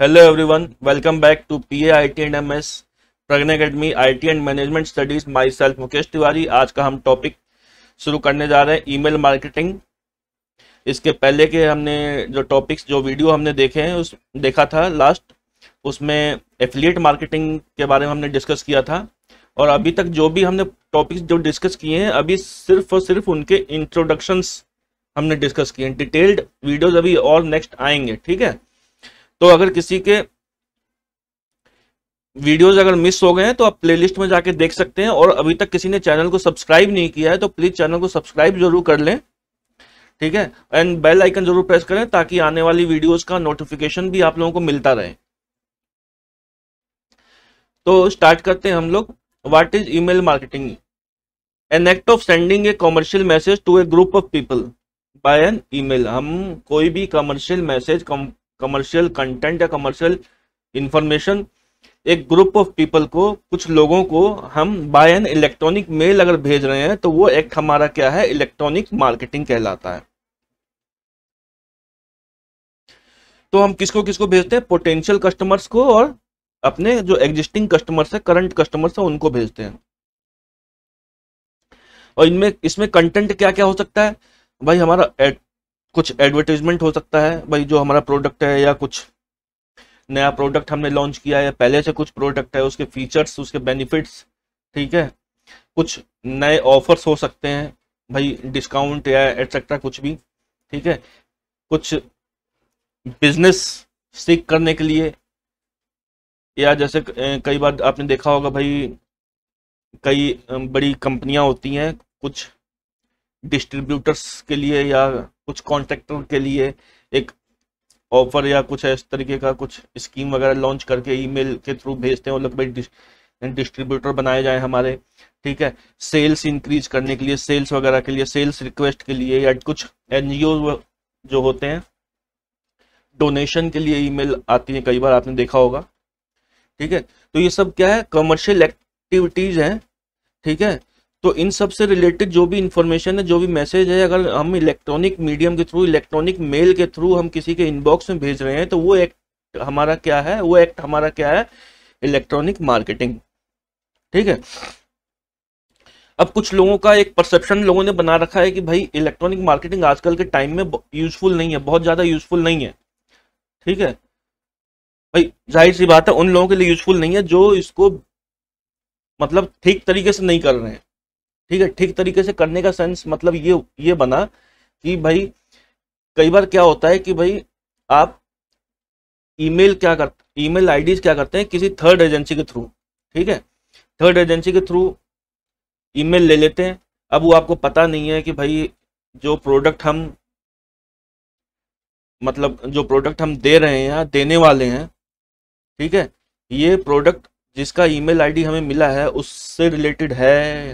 hello welcome back to P A I T and M S प्रगन academy I T and management studies myself Mukesh Tiwari आज का हम topic शुरू करने जा रहे हैं ईमेल मार्केटिंग इसके पहले के हमने जो टॉपिक्स जो वीडियो हमने देखे हैं उस देखा था लास्ट उसमें एफिलिएट मार्केटिंग के बारे में हमने डिस्कस किया था और अभी तक जो भी हमने टॉपिक्स जो डिस्कस किए हैं अभी सिर्फ और सिर्फ उनके इंट्रोडक्शंस हमने डिस्कस किए हैं डिटेल्ड वीडियोज अभी और नेक्स्ट आएंगे ठीक है तो अगर किसी के वीडियोस अगर मिस हो गए हैं तो आप प्लेलिस्ट में जाके देख सकते हैं और अभी तक किसी ने चैनल को सब्सक्राइब नहीं किया है तो प्लीज चैनल को सब्सक्राइब जरूर कर लें ठीक है एंड बेल आइकन जरूर प्रेस करें ताकि आने वाली वीडियोस का नोटिफिकेशन भी आप लोगों को मिलता रहे तो स्टार्ट करते हैं हम लोग what is email marketing an act of sending a commercial message to a group of people by an email हम कोई भी कमर्शियल मैसेज कमर्शियल कंटेंट या कमर्शियल इंफॉर्मेशन एक ग्रुप ऑफ पीपल को कुछ लोगों को हम बाय एन इलेक्ट्रॉनिक मेल अगर भेज रहे हैं तो वो एक्ट हमारा क्या है इलेक्ट्रॉनिक मार्केटिंग कहलाता है तो हम किसको किसको भेजते हैं पोटेंशियल कस्टमर्स को और अपने जो एग्जिस्टिंग कस्टमर्स है करंट कस्टमर्स है उनको भेजते हैं और इनमें इसमें कंटेंट क्या क्या हो सकता है भाई हमारा कुछ एडवर्टीजमेंट हो सकता है भाई जो हमारा प्रोडक्ट है या कुछ नया प्रोडक्ट हमने लॉन्च किया है पहले से कुछ प्रोडक्ट है उसके फीचर्स उसके बेनिफिट्स ठीक है कुछ नए ऑफर्स हो सकते हैं भाई डिस्काउंट या एट्सेट्रा कुछ भी ठीक है कुछ बिजनेस सीख करने के लिए या जैसे कई बार आपने देखा होगा भाई कई बड़ी कंपनियां होती हैं कुछ डिस्ट्रीब्यूटर्स के लिए या कुछ कॉन्ट्रैक्टर के लिए एक ऑफर या कुछ इस तरीके का कुछ स्कीम वगैरह लॉन्च करके ईमेल के थ्रू भेजते हैं और लोग भाई डिस्ट्रीब्यूटर बनाए जाए हमारे ठीक है सेल्स इंक्रीज करने के लिए सेल्स वगैरह के लिए सेल्स रिक्वेस्ट के लिए या कुछ एन जो होते हैं डोनेशन के लिए ईमेल आती है कई बार आपने देखा होगा ठीक है तो ये सब क्या है कमर्शियल एक्टिविटीज हैं ठीक है तो इन सब से रिलेटेड जो भी इंफॉर्मेशन है जो भी मैसेज है अगर हम इलेक्ट्रॉनिक मीडियम के थ्रू इलेक्ट्रॉनिक मेल के थ्रू हम किसी के इनबॉक्स में भेज रहे हैं तो वो एक्ट हमारा क्या है वो एक्ट हमारा क्या है इलेक्ट्रॉनिक मार्केटिंग ठीक है अब कुछ लोगों का एक परसेप्शन लोगों ने बना रखा है कि भाई इलेक्ट्रॉनिक मार्केटिंग आजकल के टाइम में यूजफुल नहीं है बहुत ज़्यादा यूजफुल नहीं है ठीक है भाई जाहिर सी बात है उन लोगों के लिए यूजफुल नहीं है जो इसको मतलब ठीक तरीके से नहीं कर रहे हैं ठीक है ठीक तरीके से करने का सेंस मतलब ये ये बना कि भाई कई बार क्या होता है कि भाई आप ईमेल क्या कर ईमेल आईडीज क्या करते हैं किसी थर्ड एजेंसी के थ्रू ठीक है थर्ड एजेंसी के थ्रू ईमेल ले लेते हैं अब वो आपको पता नहीं है कि भाई जो प्रोडक्ट हम मतलब जो प्रोडक्ट हम दे रहे हैं या देने वाले हैं ठीक है ये प्रोडक्ट जिसका ईमेल आईडी हमें मिला है उससे रिलेटेड है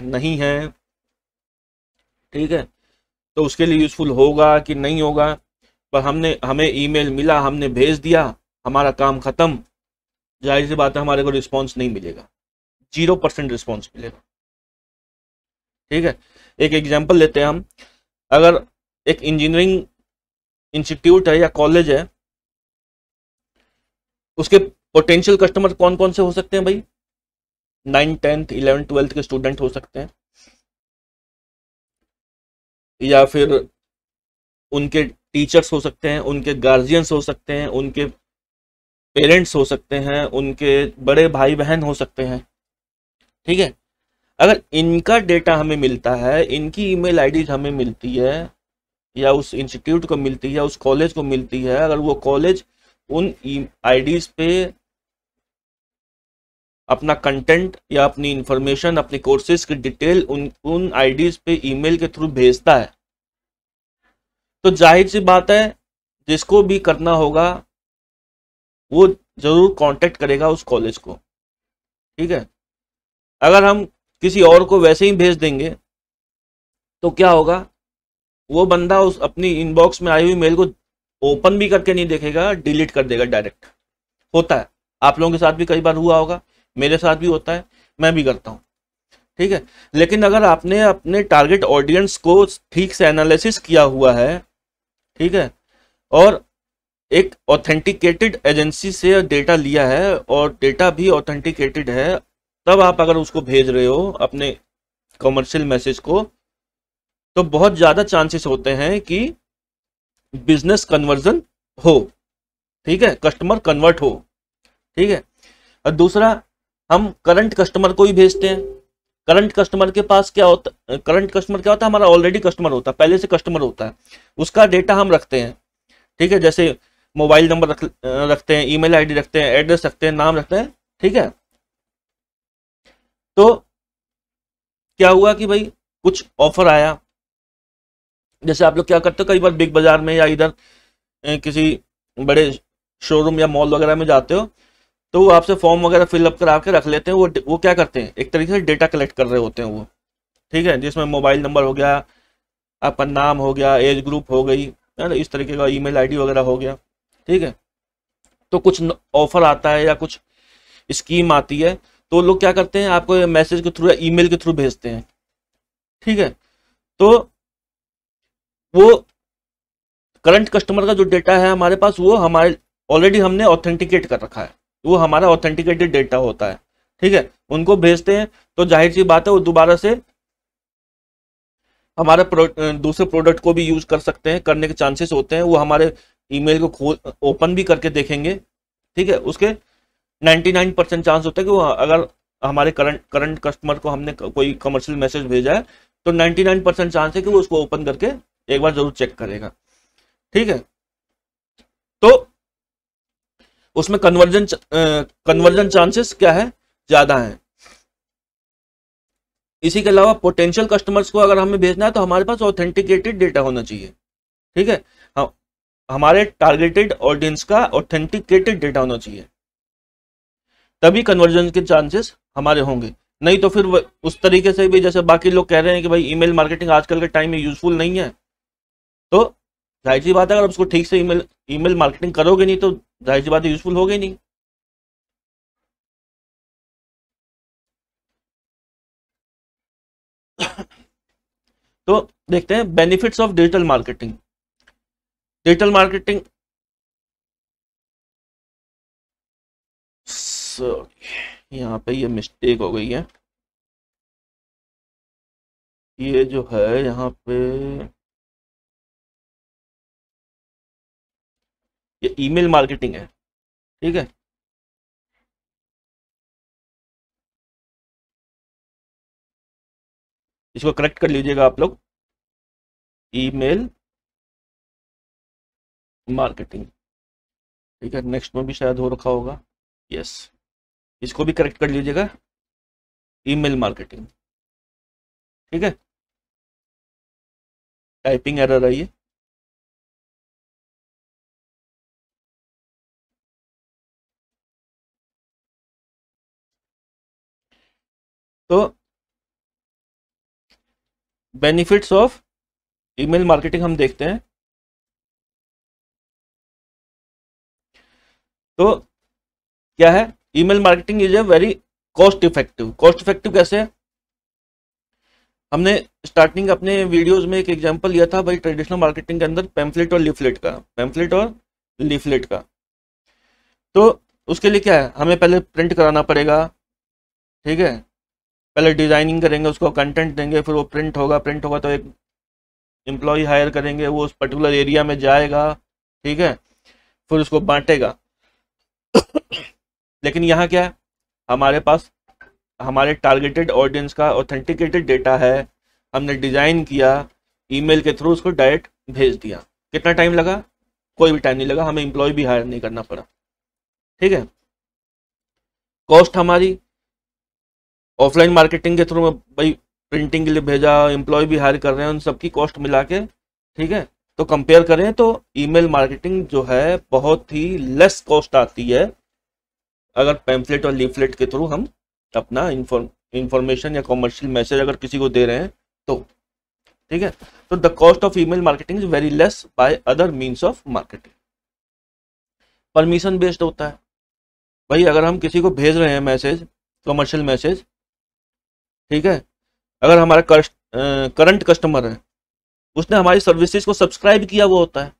नहीं है ठीक है तो उसके लिए यूज़फुल होगा कि नहीं होगा पर हमने हमें ईमेल मिला हमने भेज दिया हमारा काम ख़त्म जाहिर सी बात है हमारे को रिस्पॉन्स नहीं मिलेगा जीरो परसेंट रिस्पॉन्स मिलेगा ठीक है एक एग्जाम्पल लेते हैं हम अगर एक इंजीनियरिंग इंस्टीट्यूट है या कॉलेज है उसके पोटेंशियल कस्टमर कौन कौन से हो सकते हैं भाई नाइन टेंथ इलेवन ट्वेल्थ के स्टूडेंट हो सकते हैं या फिर उनके टीचर्स हो सकते हैं उनके गार्जियंस हो सकते हैं उनके पेरेंट्स हो सकते हैं उनके बड़े भाई बहन हो सकते हैं ठीक है अगर इनका डेटा हमें मिलता है इनकी ईमेल आईडी हमें मिलती है या उस इंस्टीट्यूट को मिलती है उस कॉलेज को मिलती है अगर वो कॉलेज उन आईडीज e-, पे अपना कंटेंट या अपनी इंफॉर्मेशन अपने कोर्सेज की डिटेल उन उन आईडीज पे ईमेल के थ्रू भेजता है तो जाहिर सी बात है जिसको भी करना होगा वो ज़रूर कांटेक्ट करेगा उस कॉलेज को ठीक है अगर हम किसी और को वैसे ही भेज देंगे तो क्या होगा वो बंदा उस अपनी इनबॉक्स में आई हुई मेल को ओपन भी करके नहीं देखेगा डिलीट कर देगा डायरेक्ट होता है आप लोगों के साथ भी कई बार हुआ होगा मेरे साथ भी होता है मैं भी करता हूँ ठीक है लेकिन अगर आपने अपने टारगेट ऑडियंस को ठीक से एनालिसिस किया हुआ है ठीक है और एक ऑथेंटिकेटेड एजेंसी से डेटा लिया है और डेटा भी ऑथेंटिकेटेड है तब आप अगर उसको भेज रहे हो अपने कॉमर्शियल मैसेज को तो बहुत ज़्यादा चांसेस होते हैं कि बिजनेस कन्वर्जन हो ठीक है कस्टमर कन्वर्ट हो ठीक है और दूसरा हम करंट कस्टमर को ही भेजते हैं करंट कस्टमर के पास क्या होता करंट कस्टमर क्या होता है हमारा ऑलरेडी कस्टमर होता है पहले से कस्टमर होता है उसका डेटा हम रखते हैं ठीक है जैसे मोबाइल नंबर रख रखते हैं ईमेल आईडी रखते हैं एड्रेस रखते हैं नाम रखते हैं ठीक है तो क्या हुआ कि भाई कुछ ऑफर आया जैसे आप लोग क्या करते हो कई बार बिग बाजार में या इधर किसी बड़े शोरूम या मॉल वगैरह में जाते हो तो वो आपसे फॉर्म वगैरह फिलअप करा के रख लेते हैं वो वो क्या करते हैं एक तरीके से डेटा कलेक्ट कर रहे होते हैं वो ठीक है जिसमें मोबाइल नंबर हो गया आपका नाम हो गया एज ग्रुप हो गई है ना इस तरीके का ईमेल आईडी वगैरह हो गया ठीक है तो कुछ ऑफर आता है या कुछ स्कीम आती है तो लोग क्या करते हैं आपको मैसेज के थ्रू या ई के थ्रू भेजते हैं ठीक है तो वो करंट कस्टमर का जो डेटा है हमारे पास वो हमारे ऑलरेडी हमने ऑथेंटिकेट कर रखा है तो वो हमारा ऑथेंटिकेटेड डेटा होता है ठीक है उनको भेजते हैं तो जाहिर सी बात है वो दोबारा से हमारे प्रो, दूसरे प्रोडक्ट को भी यूज कर सकते हैं करने के चांसेस होते हैं वो हमारे ईमेल को खोल ओपन भी करके देखेंगे ठीक है उसके 99 परसेंट चांस होता है कि वो अगर हमारे करंट करंट कस्टमर को हमने कोई कमर्शियल मैसेज भेजा है तो 99 परसेंट चांस है कि वो उसको ओपन करके एक बार जरूर चेक करेगा ठीक है तो उसमें कन्वर्जन कन्वर्जन चांसेस क्या है ज़्यादा है इसी के अलावा पोटेंशियल कस्टमर्स को अगर हमें भेजना है तो हमारे पास ऑथेंटिकेटेड डेटा होना चाहिए ठीक है हाँ, हमारे टारगेटेड ऑडियंस का ऑथेंटिकेटेड डेटा होना चाहिए तभी कन्वर्जन के चांसेस हमारे होंगे नहीं तो फिर उस तरीके से भी जैसे बाकी लोग कह रहे हैं कि भाई ईमेल मार्केटिंग आजकल के टाइम में यूजफुल नहीं है तो जाहिर सी बात है अगर उसको ठीक से ईमेल ईमेल मार्केटिंग करोगे नहीं तो जाहिर सी बात यूजफुल हो गई नहीं तो देखते हैं benefits of digital marketing digital marketing sorry यहाँ पे ये मिस्टेक हो गई है ये जो है यहाँ पे ये ईमेल मार्केटिंग है ठीक है इसको करेक्ट कर लीजिएगा आप लोग ईमेल मार्केटिंग ठीक है नेक्स्ट में भी शायद हो रखा होगा यस इसको भी करेक्ट कर लीजिएगा ईमेल मार्केटिंग ठीक है टाइपिंग एरर आई है तो बेनिफिट्स ऑफ ईमेल मार्केटिंग हम देखते हैं तो क्या है email marketing is a very cost effective cost effective कैसे है हमने स्टार्टिंग अपने वीडियोस में एक एग्जांपल लिया था भाई ट्रेडिशनल मार्केटिंग के अंदर पैम्फलेट और लिफलेट का पैम्फलेट और लिफलेट का तो उसके लिए क्या है हमें पहले प्रिंट कराना पड़ेगा ठीक है पहले डिज़ाइनिंग करेंगे उसको कंटेंट देंगे फिर वो प्रिंट होगा प्रिंट होगा तो एक एम्प्लॉय हायर करेंगे वो उस पर्टिकुलर एरिया में जाएगा ठीक है फिर उसको बांटेगा लेकिन यहाँ क्या है हमारे पास हमारे टारगेटेड ऑडियंस का ऑथेंटिकेटेड डेटा है हमने डिज़ाइन किया ईमेल के थ्रू उसको डायरेक्ट भेज दिया कितना टाइम लगा कोई भी टाइम नहीं लगा हमें एम्प्लॉय भी हायर नहीं करना पड़ा ठीक है कॉस्ट हमारी ऑफलाइन मार्केटिंग के थ्रू में भाई प्रिंटिंग के लिए भेजा एम्प्लॉय भी हायर कर रहे हैं उन सबकी कॉस्ट मिला के ठीक है तो कंपेयर करें तो ईमेल मार्केटिंग जो है बहुत ही लेस कॉस्ट आती है अगर पैम्फलेट और लीफलेट के थ्रू हम अपना इंफॉर्मेशन या कॉमर्शियल मैसेज अगर किसी को दे रहे हैं तो ठीक है तो the cost of email marketing is very less by other means of marketing permission based होता है भाई अगर हम किसी को भेज रहे हैं मैसेज कमर्शियल मैसेज ठीक है अगर हमारा करंट कस्टमर है उसने हमारी सर्विसेज को सब्सक्राइब किया हुआ होता है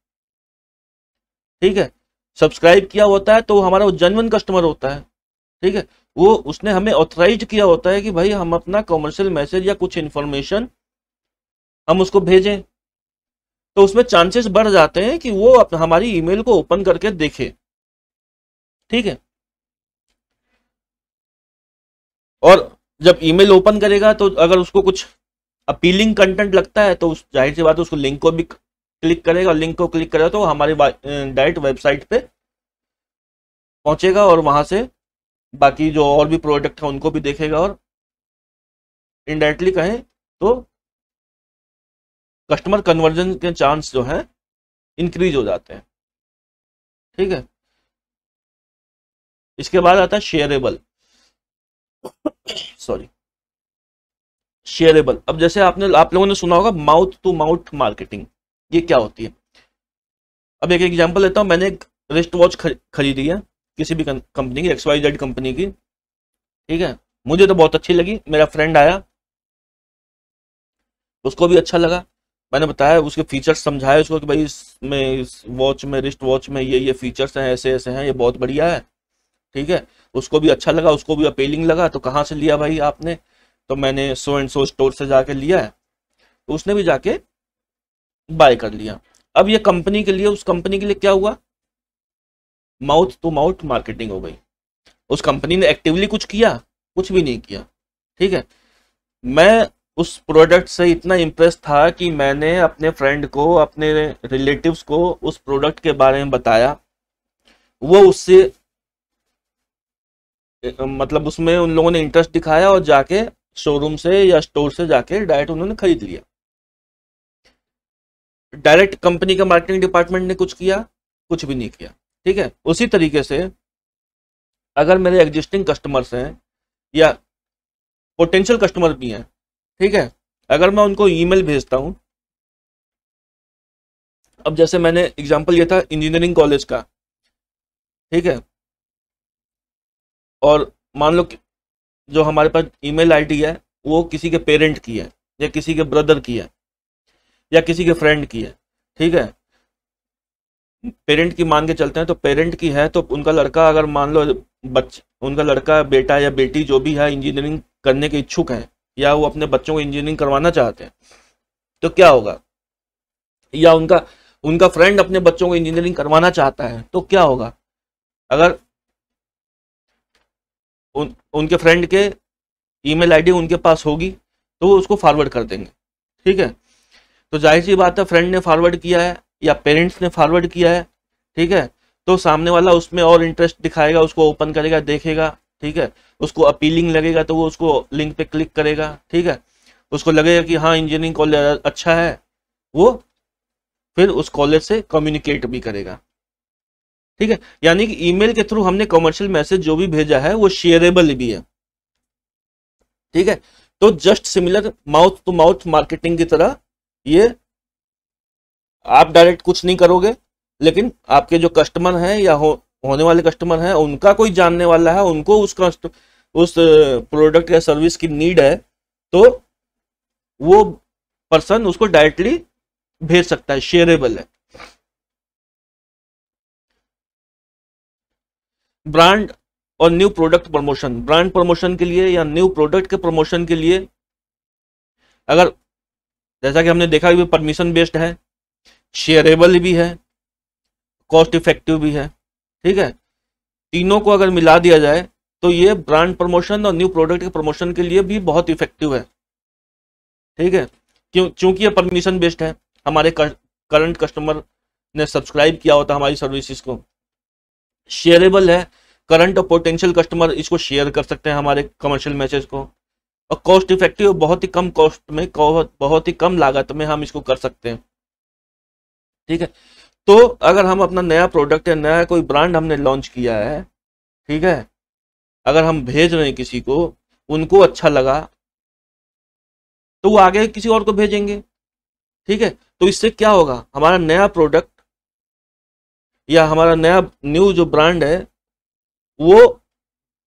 ठीक है सब्सक्राइब किया होता है तो हमारा वो जेनवन कस्टमर होता है ठीक है वो उसने हमें ऑथराइज किया होता है कि भाई हम अपना कॉमर्शियल मैसेज या कुछ इन्फॉर्मेशन हम उसको भेजें तो उसमें चांसेस बढ़ जाते हैं कि वो हमारी ईमेल को ओपन करके देखे ठीक है और जब ईमेल ओपन करेगा तो अगर उसको कुछ अपीलिंग कंटेंट लगता है तो उस जाहिर सी बात उसको लिंक को भी क्लिक करेगा और लिंक को क्लिक करेगा तो हमारे डायरेक्ट वेबसाइट पे पहुंचेगा और वहां से बाकी जो और भी प्रोडक्ट है उनको भी देखेगा और इनडायरेक्टली कहें तो कस्टमर कन्वर्जन के चांस जो है इंक्रीज हो जाते हैं ठीक है इसके बाद आता है शेयरेबल सॉरी शेयरेबल अब जैसे आपने आप लोगों ने सुना होगा माउथ टू माउथ मार्केटिंग ये क्या होती है अब एक एग्जांपल लेता हूँ मैंने एक रिस्ट वॉच खरीदी है किसी भी कंपनी की एक्स वाई जेड कंपनी की ठीक है मुझे तो बहुत अच्छी लगी मेरा फ्रेंड आया उसको भी अच्छा लगा मैंने बताया उसके फीचर्स समझाए उसको कि भाई इसमें इस वॉच में रिस्ट वॉच में ये ये फीचर्स हैं ऐसे ऐसे हैं ये बहुत बढ़िया है ठीक है उसको भी अच्छा लगा उसको भी अपेलिंग लगा तो कहाँ से लिया भाई आपने तो मैंने सो एंड सो स्टोर से जाके लिया है तो उसने भी जाके बाय कर लिया अब ये कंपनी के लिए उस कंपनी के लिए क्या हुआ माउथ टू माउथ मार्केटिंग हो गई उस कंपनी ने एक्टिवली कुछ किया कुछ भी नहीं किया ठीक है मैं उस प्रोडक्ट से इतना इम्प्रेस था कि मैंने अपने फ्रेंड को अपने रिलेटिव्स को उस प्रोडक्ट के बारे में बताया वो उससे मतलब उसमें उन लोगों ने इंटरेस्ट दिखाया और जाके शोरूम से या स्टोर से जाके डायरेक्ट उन्होंने खरीद लिया डायरेक्ट कंपनी का मार्केटिंग डिपार्टमेंट ने कुछ किया कुछ भी नहीं किया ठीक है उसी तरीके से अगर मेरे एग्जिस्टिंग कस्टमर्स हैं या पोटेंशियल कस्टमर भी हैं ठीक है अगर मैं उनको ईमेल भेजता हूँ अब जैसे मैंने एग्जाम्पल लिया था इंजीनियरिंग कॉलेज का ठीक है और मान लो कि जो हमारे पास ईमेल आईडी है वो किसी के पेरेंट की है या किसी के ब्रदर की है या किसी के फ्रेंड की है ठीक है पेरेंट की मान के चलते हैं तो पेरेंट की है तो उनका लड़का अगर मान लो बच्चे उनका लड़का बेटा या बेटी जो भी है इंजीनियरिंग करने के इच्छुक हैं या वो अपने बच्चों को इंजीनियरिंग करवाना चाहते हैं तो क्या होगा या उनका उनका फ्रेंड अपने बच्चों को इंजीनियरिंग करवाना चाहता है तो क्या होगा अगर उन उनके फ्रेंड के ईमेल आईडी उनके पास होगी तो वो उसको फॉरवर्ड कर देंगे ठीक है तो जाहिर सी बात है फ्रेंड ने फॉरवर्ड किया है या पेरेंट्स ने फॉरवर्ड किया है ठीक है तो सामने वाला उसमें और इंटरेस्ट दिखाएगा उसको ओपन करेगा देखेगा ठीक है उसको अपीलिंग लगेगा तो वो उसको लिंक पे क्लिक करेगा ठीक है उसको लगेगा कि हाँ इंजीनियरिंग कॉलेज अच्छा है वो फिर उस कॉलेज से कम्युनिकेट भी करेगा ठीक है यानी कि ईमेल के थ्रू हमने कॉमर्शियल मैसेज जो भी भेजा है वो शेयरेबल भी है ठीक है तो just similar mouth to mouth marketing की तरह ये आप डायरेक्ट कुछ नहीं करोगे लेकिन आपके जो कस्टमर हैं या हो, होने वाले कस्टमर हैं उनका कोई जानने वाला है उनको उस उस प्रोडक्ट या सर्विस की नीड है तो वो पर्सन उसको डायरेक्टली भेज सकता है शेयरेबल है ब्रांड और new product promotion brand promotion के लिए या न्यू प्रोडक्ट के प्रमोशन के लिए अगर जैसा कि हमने देखा भी परमिशन बेस्ड है शेयरेबल भी है कॉस्ट इफेक्टिव भी है ठीक है तीनों को अगर मिला दिया जाए तो ये ब्रांड प्रमोशन और न्यू प्रोडक्ट के प्रमोशन के लिए भी बहुत इफेक्टिव है ठीक है क्यों चूंकि ये परमिशन बेस्ड है हमारे करंट कस्टमर ने सब्सक्राइब किया होता हमारी सर्विसेज को शेयरेबल है करंट और पोटेंशियल कस्टमर इसको शेयर कर सकते हैं हमारे कमर्शियल मैसेज को और कॉस्ट इफेक्टिव बहुत ही कम कॉस्ट में बहुत ही कम लागत में हम इसको कर सकते हैं ठीक है तो अगर हम अपना नया प्रोडक्ट या नया कोई ब्रांड हमने लॉन्च किया है ठीक है अगर हम भेज रहे हैं किसी को उनको अच्छा लगा तो वो आगे किसी और को भेजेंगे ठीक है तो इससे क्या होगा हमारा नया प्रोडक्ट या हमारा नया न्यू जो ब्रांड है वो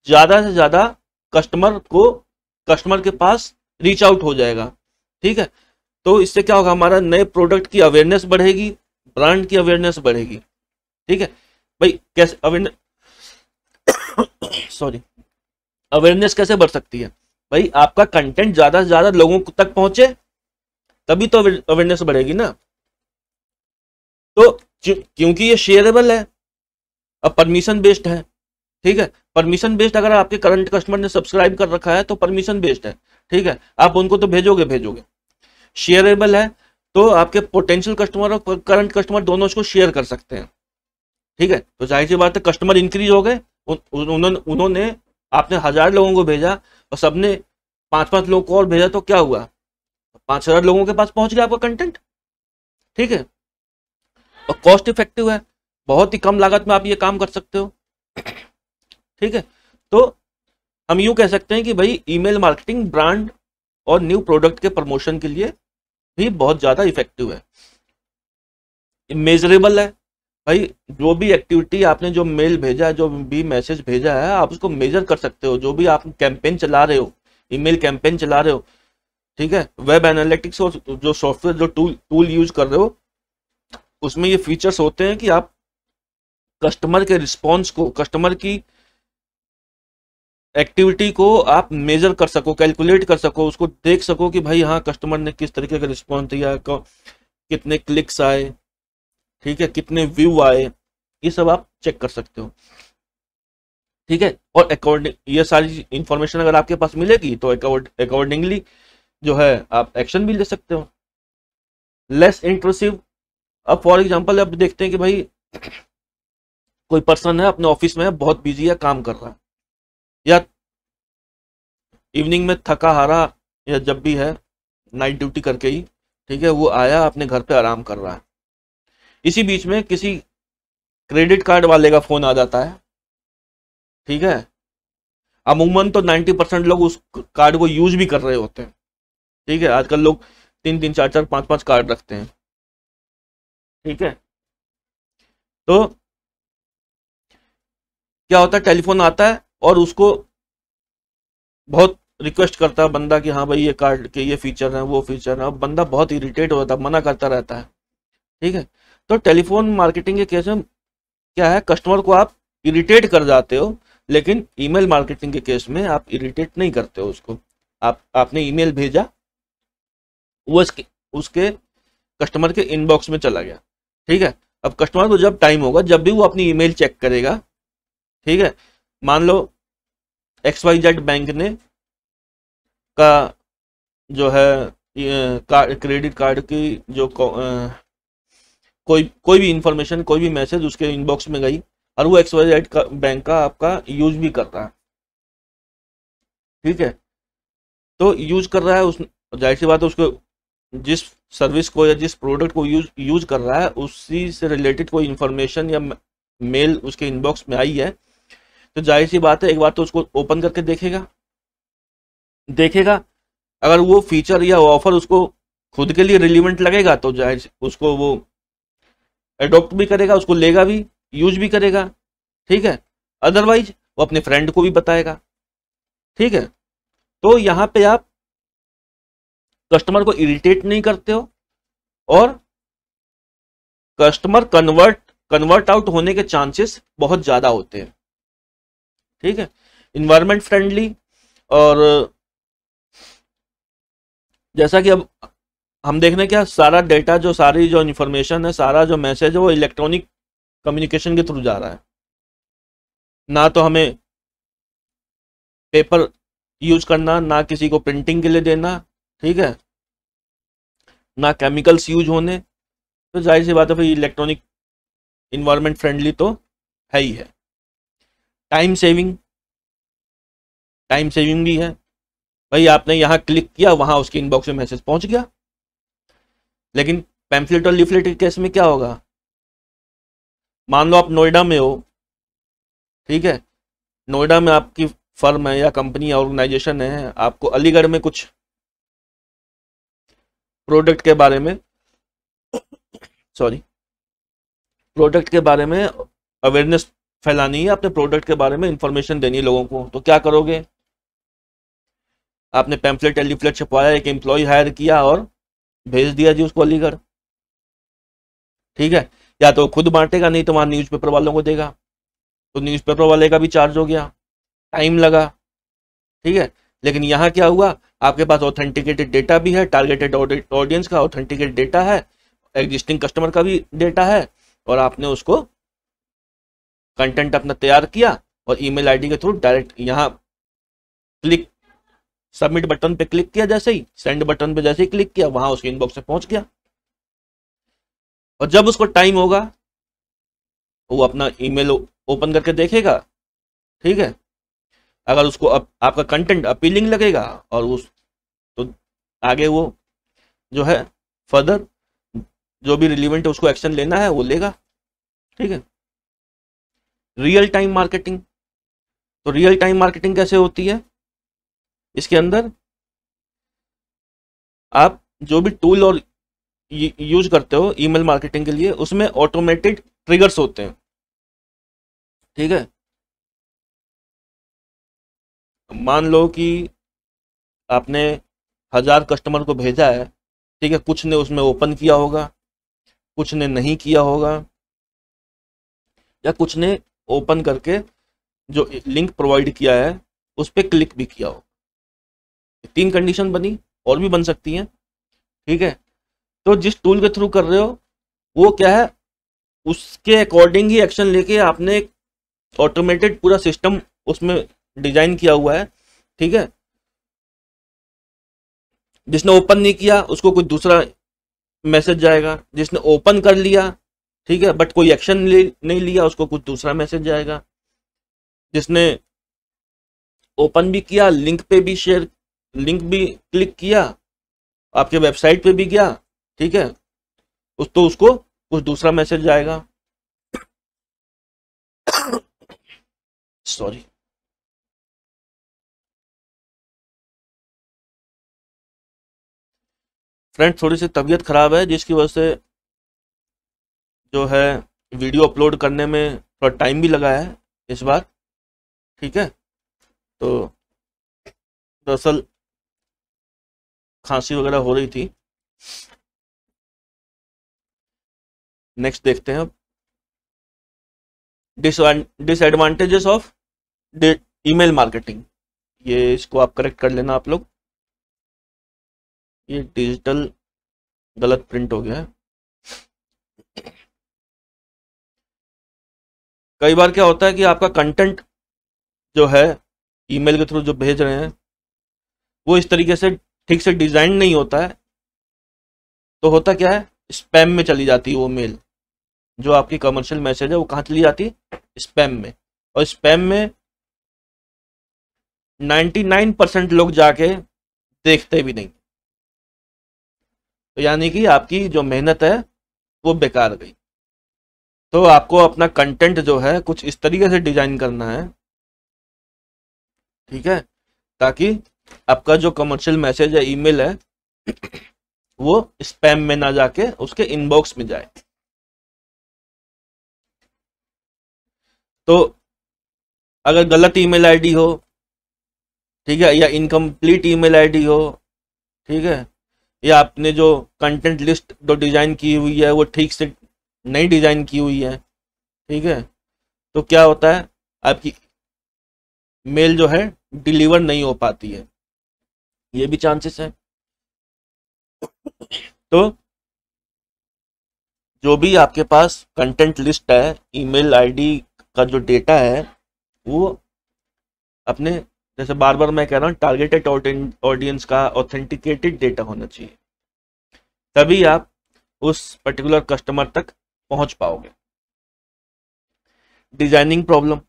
ज़्यादा से ज़्यादा कस्टमर को कस्टमर के पास रीच आउट हो जाएगा ठीक है तो इससे क्या होगा हमारा नए प्रोडक्ट की अवेयरनेस बढ़ेगी ब्रांड की अवेयरनेस बढ़ेगी ठीक है भाई कैसे अवेयरनेस सॉरी अवेयरनेस कैसे बढ़ सकती है भाई आपका कंटेंट ज़्यादा से ज़्यादा लोगों तक पहुंचे तभी तो अवेयरनेस बढ़ेगी ना तो क्योंकि ये शेयरेबल है अब परमिशन बेस्ड है ठीक है परमिशन बेस्ड अगर आपके करंट कस्टमर ने सब्सक्राइब कर रखा है तो परमिशन बेस्ड है ठीक है आप उनको तो भेजोगे भेजोगे शेयरेबल है तो आपके पोटेंशियल कस्टमर और करंट कस्टमर दोनों उसको शेयर कर सकते हैं ठीक है तो जाहिर सी बात है कस्टमर इंक्रीज हो गए उन्होंने उन, आपने हजार लोगों को भेजा और सबने पांच पांच लोगों को और भेजा तो क्या हुआ पांच हजार लोगों के पास पहुंच गया आपका कंटेंट ठीक है और कॉस्ट इफेक्टिव है बहुत ही कम लागत में आप ये काम कर सकते हो ठीक है तो हम यूँ कह सकते हैं कि भाई ईमेल मार्केटिंग ब्रांड और न्यू प्रोडक्ट के प्रमोशन के लिए भी बहुत ज़्यादा इफेक्टिव है मेजरेबल है भाई जो भी एक्टिविटी आपने जो मेल भेजा है जो भी मैसेज भेजा है आप उसको मेजर कर सकते हो जो भी आप कैंपेन चला रहे हो ईमेल कैंपेन चला रहे हो ठीक है वेब एनालिटिक्स और जो सॉफ्टवेयर जो टूल टूल यूज कर रहे हो उसमें ये फीचर्स होते हैं कि आप कस्टमर के रिस्पॉन्स को कस्टमर की एक्टिविटी को आप मेजर कर सको कैलकुलेट कर सको उसको देख सको कि भाई हाँ कस्टमर ने किस तरीके का रिस्पॉन्स दिया कितने क्लिक्स आए ठीक है कितने व्यू आए ये सब आप चेक कर सकते हो ठीक है और अकॉर्डिंग ये सारी इंफॉर्मेशन अगर आपके पास मिलेगी तो अकॉर्डिंगली जो है आप एक्शन भी ले सकते हो लेस इंट्रोसिव अब फॉर एग्जाम्पल अब देखते हैं कि भाई कोई पर्सन है अपने ऑफिस में बहुत बिजी है काम कर रहा है या इवनिंग में थका हारा या जब भी है नाइट ड्यूटी करके ही ठीक है वो आया अपने घर पे आराम कर रहा है इसी बीच में किसी क्रेडिट कार्ड वाले का फ़ोन आ जाता है ठीक है अमूमन तो 90 परसेंट लोग उस कार्ड को यूज भी कर रहे होते हैं ठीक है आजकल लोग तीन तीन चार चार पाँच पाँच कार्ड रखते हैं ठीक है तो क्या होता है टेलीफोन आता है और उसको बहुत रिक्वेस्ट करता है बंदा कि हाँ भाई ये कार्ड के ये फीचर है वो फीचर है अब बंदा बहुत इरिटेट होता है मना करता रहता है ठीक है तो टेलीफोन मार्केटिंग के केस में क्या है कस्टमर को आप इरिटेट कर जाते हो लेकिन ईमेल मार्केटिंग के केस में आप इरिटेट नहीं करते हो उसको आप आपने ईमेल भेजा वो उसके उसके कस्टमर के इनबॉक्स में चला गया ठीक है अब कस्टमर को जब टाइम होगा जब भी वो अपनी ईमेल चेक करेगा ठीक है मान लो एक्स वाई जेड बैंक ने का जो है क्रेडिट कार्ड की जो को, आ, कोई कोई भी इंफॉर्मेशन कोई भी मैसेज उसके इनबॉक्स में गई और वो एक्स वाई जेड का बैंक का आपका यूज भी कर रहा है ठीक है तो यूज कर रहा है उस जाहिर सी बात है उसको जिस सर्विस को या जिस प्रोडक्ट को यूज यूज कर रहा है उसी से रिलेटेड कोई इन्फॉर्मेशन या मेल उसके इनबॉक्स में आई है तो जाहिर सी बात है एक बार तो उसको ओपन करके देखेगा देखेगा अगर वो फीचर या ऑफर उसको खुद के लिए रिलीवेंट लगेगा तो जाहिर उसको वो एडोप्ट भी करेगा उसको लेगा भी यूज भी करेगा ठीक है अदरवाइज वो अपने फ्रेंड को भी बताएगा ठीक है तो यहाँ पे आप कस्टमर को इरिटेट नहीं करते हो और कस्टमर कन्वर्ट कन्वर्ट आउट होने के चांसेस बहुत ज़्यादा होते हैं ठीक है इन्वायरमेंट फ्रेंडली और जैसा कि अब हम देखने क्या सारा डेटा जो सारी जो इन्फॉर्मेशन है सारा जो मैसेज है वो इलेक्ट्रॉनिक कम्युनिकेशन के थ्रू जा रहा है ना तो हमें पेपर यूज करना ना किसी को प्रिंटिंग के लिए देना ठीक है ना केमिकल्स यूज होने तो जाहिर सी बात है भाई इलेक्ट्रॉनिक इन्वायरमेंट फ्रेंडली तो है ही है टाइम सेविंग टाइम सेविंग भी है भाई आपने यहाँ क्लिक किया वहाँ उसके इनबॉक्स में मैसेज पहुँच गया लेकिन पैम्फलेट और लिफलेट के केस में क्या होगा मान लो आप नोएडा में हो ठीक है नोएडा में आपकी फर्म है या कंपनी या ऑर्गेनाइजेशन है आपको अलीगढ़ में कुछ प्रोडक्ट के बारे में सॉरी प्रोडक्ट के बारे में अवेयरनेस फैलानी है अपने प्रोडक्ट के बारे में इंफॉर्मेशन देनी है लोगों को तो क्या करोगे आपने पैम्फलेट एलिफ्लेट छपवाया एक एम्प्लॉय हायर किया और भेज दिया जी उसको अलीगढ़ ठीक है या तो खुद बांटेगा नहीं तो वहां पेपर वालों को देगा तो न्यूज़पेपर वाले का भी चार्ज हो गया टाइम लगा ठीक है लेकिन यहाँ क्या हुआ आपके पास ऑथेंटिकेटेड डेटा भी है टारगेटेड ऑडियंस का ऑथेंटिकेटेड डेटा है एग्जिस्टिंग कस्टमर का भी डेटा है और आपने उसको कंटेंट अपना तैयार किया और ईमेल आईडी के थ्रू डायरेक्ट यहाँ क्लिक सबमिट बटन पे क्लिक किया जैसे ही सेंड बटन पे जैसे ही क्लिक किया वहां उसके इनबॉक्स में पहुंच गया और जब उसको टाइम होगा वो अपना ईमेल ओपन करके देखेगा ठीक है अगर उसको अप, आपका कंटेंट अपीलिंग लगेगा और उस तो आगे वो जो है फर्दर जो भी रिलीवेंट है उसको एक्शन लेना है वो लेगा ठीक है रियल टाइम मार्केटिंग तो रियल टाइम मार्केटिंग कैसे होती है इसके अंदर आप जो भी टूल और यूज करते हो ईमेल मार्केटिंग के लिए उसमें ऑटोमेटेड ट्रिगर्स होते हैं ठीक है मान लो कि आपने हज़ार कस्टमर को भेजा है ठीक है कुछ ने उसमें ओपन किया होगा कुछ ने नहीं किया होगा या कुछ ने ओपन करके जो लिंक प्रोवाइड किया है उस पर क्लिक भी किया होगा तीन कंडीशन बनी और भी बन सकती हैं ठीक है तो जिस टूल के थ्रू कर रहे हो वो क्या है उसके अकॉर्डिंग ही एक्शन लेके आपने एक ऑटोमेटेड पूरा सिस्टम उसमें डिजाइन किया हुआ है ठीक है जिसने ओपन नहीं किया उसको कुछ दूसरा मैसेज जाएगा जिसने ओपन कर लिया ठीक है बट कोई एक्शन नहीं लिया उसको कुछ दूसरा मैसेज जाएगा जिसने ओपन भी किया लिंक पे भी शेयर लिंक भी क्लिक किया आपके वेबसाइट पे भी गया ठीक है उस तो उसको कुछ दूसरा मैसेज जाएगा सॉरी फ्रेंड थोड़ी सी तबीयत ख़राब है जिसकी वजह से जो है वीडियो अपलोड करने में थोड़ा टाइम भी लगा है इस बार ठीक है तो दरअसल खांसी वगैरह हो रही थी नेक्स्ट देखते हैं अब डिसएडवांटेजेस ऑफ ईमेल मार्केटिंग ये इसको आप करेक्ट कर लेना आप लोग ये डिजिटल गलत प्रिंट हो गया है कई बार क्या होता है कि आपका कंटेंट जो है ईमेल के थ्रू जो भेज रहे हैं वो इस तरीके से ठीक से डिजाइन नहीं होता है तो होता क्या है स्पैम में चली जाती है वो मेल जो आपकी कमर्शियल मैसेज है वो कहाँ चली जाती है स्पैम में और स्पैम में 99 परसेंट लोग जाके देखते भी नहीं तो यानी कि आपकी जो मेहनत है वो बेकार गई तो आपको अपना कंटेंट जो है कुछ इस तरीके से डिजाइन करना है ठीक है ताकि आपका जो कमर्शियल मैसेज या ईमेल है वो स्पैम में ना जाके उसके इनबॉक्स में जाए तो अगर गलत ईमेल आईडी हो ठीक है या इनकम्प्लीट ईमेल आईडी हो ठीक है या आपने जो कंटेंट लिस्ट जो डिज़ाइन की हुई है वो ठीक से नहीं डिज़ाइन की हुई है ठीक है तो क्या होता है आपकी मेल जो है डिलीवर नहीं हो पाती है ये भी चांसेस है तो जो भी आपके पास कंटेंट लिस्ट है ईमेल आईडी का जो डेटा है वो अपने जैसे बार बार मैं कह रहा हूँ टारगेटेड ऑडियंस का ऑथेंटिकेटेड डेटा होना चाहिए तभी आप उस पर्टिकुलर कस्टमर तक पहुंच पाओगे designing problem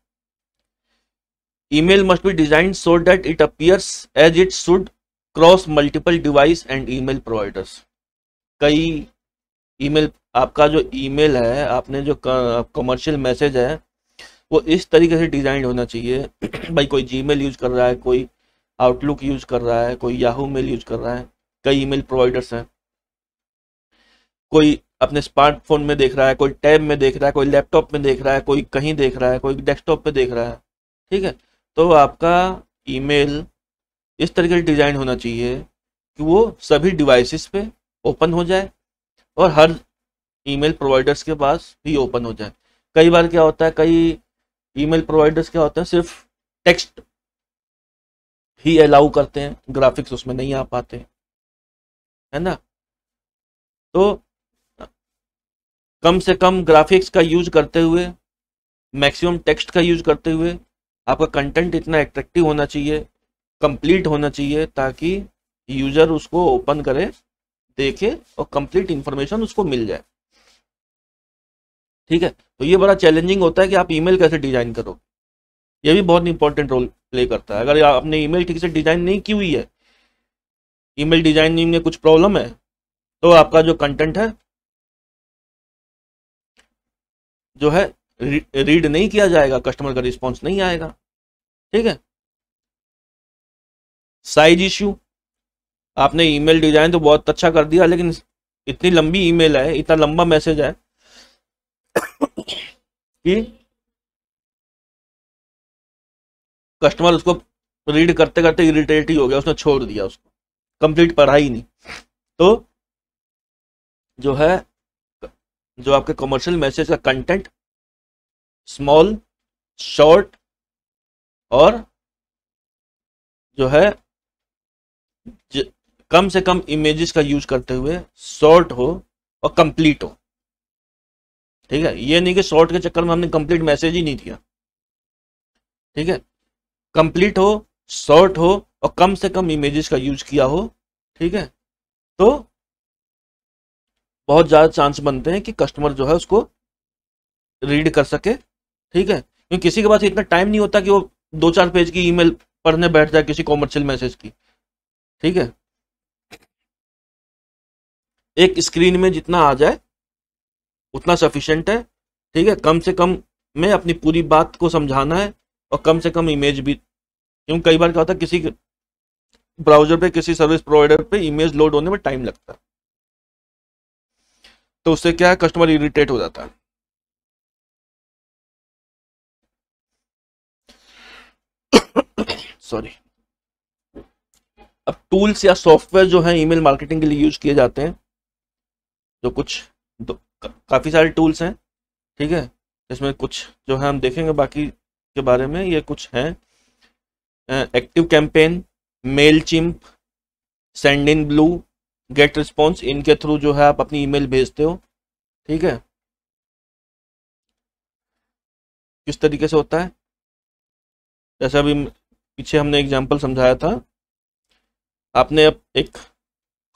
must be be so that it appears as it should across multiple device and email providers कई ईमेल आपका जो ईमेल है आपने जो कमर्शियल मैसेज है वो इस तरीके से डिज़ाइन होना चाहिए भाई कोई जी यूज़ कर रहा है कोई आउटलुक यूज़ कर रहा है कोई याहू मेल यूज़ कर रहा है कई ईमेल प्रोवाइडर्स हैं कोई अपने स्मार्टफोन में देख रहा है कोई टैब में देख रहा है कोई लैपटॉप में देख रहा है कोई कहीं देख रहा है कोई डेस्कटॉप पे देख रहा है ठीक है तो आपका ईमेल इस तरीके से डिज़ाइन होना चाहिए कि वो सभी डिवाइसेस पे ओपन हो जाए और हर ईमेल प्रोवाइडर्स के पास भी ओपन हो जाए कई बार क्या होता है कई ईमेल प्रोवाइडर्स क्या होता है सिर्फ टेक्स्ट ही अलाउ करते हैं ग्राफिक्स उसमें नहीं आ पाते है ना तो कम से कम ग्राफिक्स का यूज करते हुए मैक्सिमम टेक्स्ट का यूज करते हुए आपका कंटेंट इतना एट्रैक्टिव होना चाहिए कंप्लीट होना चाहिए ताकि यूजर उसको ओपन करे देखे और कंप्लीट इंफॉर्मेशन उसको मिल जाए ठीक है तो ये बड़ा चैलेंजिंग होता है कि आप ईमेल कैसे डिजाइन करो ये भी बहुत इंपॉर्टेंट रोल प्ले करता है अगर आपने ईमेल ठीक से डिजाइन नहीं की हुई है ईमेल डिजाइनिंग में कुछ प्रॉब्लम है तो आपका जो कंटेंट है जो है रीड नहीं किया जाएगा कस्टमर का रिस्पॉन्स नहीं आएगा ठीक है साइज इश्यू आपने ईमेल डिजाइन तो बहुत अच्छा कर दिया लेकिन इतनी लंबी ईमेल है इतना लंबा मैसेज है कि कस्टमर उसको रीड करते करते इरिटेट ही हो गया उसने छोड़ दिया उसको कंप्लीट पढ़ा ही नहीं तो जो है जो आपके कमर्शियल मैसेज का कंटेंट स्मॉल शॉर्ट और जो है कम से कम इमेजेस का यूज करते हुए शॉर्ट हो और कंप्लीट हो ठीक है ये नहीं कि शॉर्ट के चक्कर में हमने कंप्लीट मैसेज ही नहीं दिया ठीक है कंप्लीट हो शॉर्ट हो और कम से कम इमेजेस का यूज किया हो ठीक है तो बहुत ज़्यादा चांस बनते हैं कि कस्टमर जो है उसको रीड कर सके ठीक है क्योंकि किसी के पास इतना टाइम नहीं होता कि वो दो चार पेज की ईमेल पढ़ने बैठ जाए किसी कॉमर्शियल मैसेज की ठीक है एक स्क्रीन में जितना आ जाए उतना सफिशेंट है ठीक है कम से कम में अपनी पूरी बात को समझाना है और कम से कम इमेज भी क्योंकि कई बार क्या होता है किसी ब्राउजर पे किसी सर्विस प्रोवाइडर पे इमेज लोड होने में टाइम लगता है तो उससे क्या है कस्टमर इरिटेट हो जाता है सॉरी अब टूल्स या सॉफ्टवेयर जो है ईमेल मार्केटिंग के लिए यूज किए जाते हैं जो कुछ काफ़ी सारे टूल्स हैं ठीक है इसमें कुछ जो है हम देखेंगे बाकी के बारे में ये कुछ हैं ActiveCampaign Mailchimp Sendinblue GetResponse इनके थ्रू जो है आप अपनी ईमेल भेजते हो ठीक है किस तरीके से होता है जैसे अभी पीछे हमने एग्जाम्पल समझाया था आपने अब एक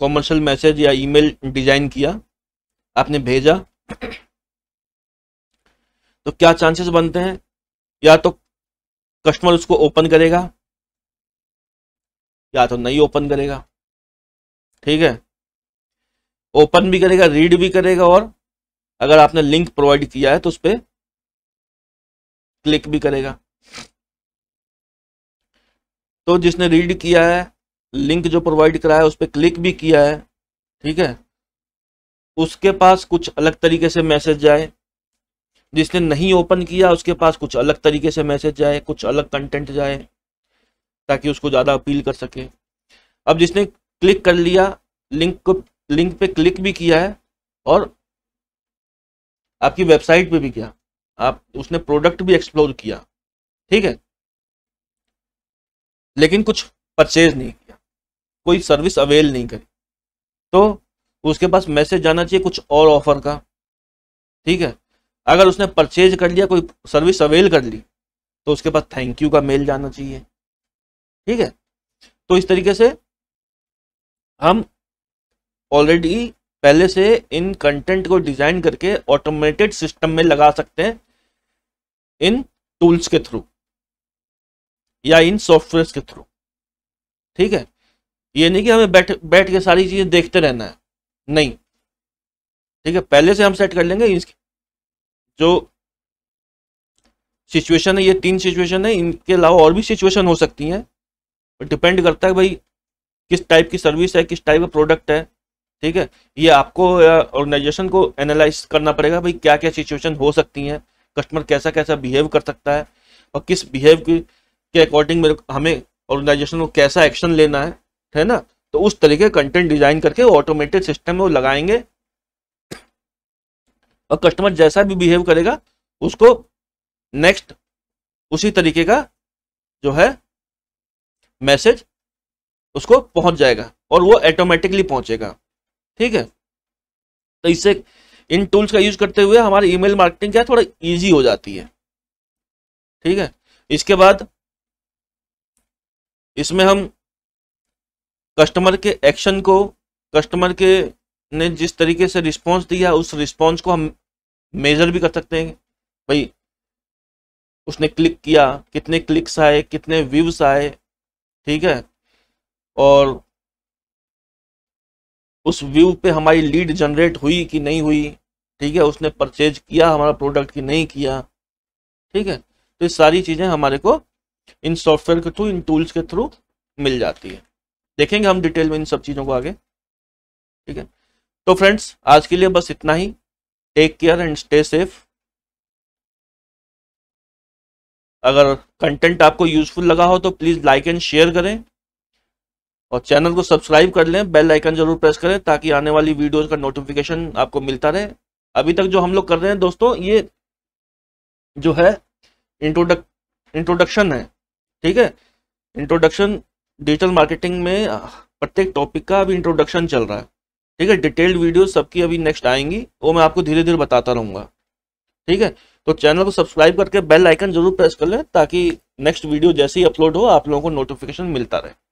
कॉमर्शियल मैसेज या ईमेल डिज़ाइन किया आपने भेजा तो क्या चांसेस बनते हैं या तो कस्टमर उसको ओपन करेगा या तो नहीं ओपन करेगा ठीक है ओपन भी करेगा रीड भी करेगा और अगर आपने लिंक प्रोवाइड किया है तो उस पर क्लिक भी करेगा तो जिसने रीड किया है लिंक जो प्रोवाइड करा है उस पर क्लिक भी किया है ठीक है उसके पास कुछ अलग तरीके से मैसेज जाए जिसने नहीं ओपन किया उसके पास कुछ अलग तरीके से मैसेज जाए कुछ अलग कंटेंट जाए ताकि उसको ज़्यादा अपील कर सके अब जिसने क्लिक कर लिया लिंक को लिंक पे क्लिक भी किया है और आपकी वेबसाइट पे भी किया आप उसने प्रोडक्ट भी एक्सप्लोर किया ठीक है लेकिन कुछ परचेज नहीं किया कोई सर्विस अवेल नहीं करी तो उसके पास मैसेज जाना चाहिए कुछ और ऑफर का ठीक है अगर उसने परचेज कर लिया कोई सर्विस अवेल कर ली तो उसके पास थैंक यू का मेल जाना चाहिए ठीक है तो इस तरीके से हम ऑलरेडी पहले से इन कंटेंट को डिजाइन करके ऑटोमेटेड सिस्टम में लगा सकते हैं इन टूल्स के थ्रू या इन सॉफ्टवेयर के थ्रू ठीक है ये नहीं कि हमें बैठ बैठ के सारी चीज़ें देखते रहना है नहीं ठीक है पहले से हम सेट कर लेंगे इसके जो सिचुएशन है ये तीन सिचुएशन है इनके अलावा और भी सिचुएशन हो सकती हैं डिपेंड करता है भाई किस टाइप की सर्विस है किस टाइप का प्रोडक्ट है ठीक है ये आपको ऑर्गेनाइजेशन को एनालाइज करना पड़ेगा भाई क्या क्या सिचुएशन हो सकती हैं कस्टमर कैसा कैसा बिहेव कर सकता है और किस बिहेव के अकॉर्डिंग हमें ऑर्गेनाइजेशन को कैसा एक्शन लेना है है ना तो उस तरीके कंटेंट डिजाइन करके ऑटोमेटेड सिस्टम में वो लगाएंगे और कस्टमर जैसा भी बिहेव करेगा उसको नेक्स्ट उसी तरीके का जो है मैसेज उसको पहुंच जाएगा और वो ऑटोमेटिकली पहुंचेगा ठीक है तो इससे इन टूल्स का यूज करते हुए हमारी ईमेल मार्केटिंग क्या थोड़ा इजी हो जाती है ठीक है इसके बाद इसमें हम कस्टमर के एक्शन को कस्टमर के ने जिस तरीके से रिस्पॉन्स दिया उस रिस्पॉन्स को हम मेजर भी कर सकते हैं भाई उसने क्लिक किया कितने क्लिक्स आए कितने व्यूज आए ठीक है और उस व्यू पे हमारी लीड जनरेट हुई कि नहीं हुई ठीक है उसने परचेज किया हमारा प्रोडक्ट कि नहीं किया ठीक है तो ये सारी चीज़ें हमारे को इन सॉफ्टवेयर के थ्रू इन टूल्स के थ्रू मिल जाती है देखेंगे हम डिटेल में इन सब चीज़ों को आगे ठीक है तो फ्रेंड्स आज के लिए बस इतना ही take care and stay safe अगर कंटेंट आपको यूजफुल लगा हो तो प्लीज़ लाइक एंड शेयर करें और चैनल को सब्सक्राइब कर लें बेल आइकन जरूर प्रेस करें ताकि आने वाली वीडियोज़ का नोटिफिकेशन आपको मिलता रहे अभी तक जो हम लोग कर रहे हैं दोस्तों ये जो है इंट्रोडक इंट्रोडक्शन है ठीक है इंट्रोडक्शन डिजिटल मार्केटिंग में प्रत्येक टॉपिक का अभी इंट्रोडक्शन चल रहा है ठीक है डिटेल्ड वीडियो सबकी अभी नेक्स्ट आएंगी वो मैं आपको धीरे धीरे बताता रहूँगा ठीक है तो चैनल को सब्सक्राइब करके बेल आइकन जरूर प्रेस कर लें ताकि नेक्स्ट वीडियो जैसे ही अपलोड हो आप लोगों को नोटिफिकेशन मिलता रहे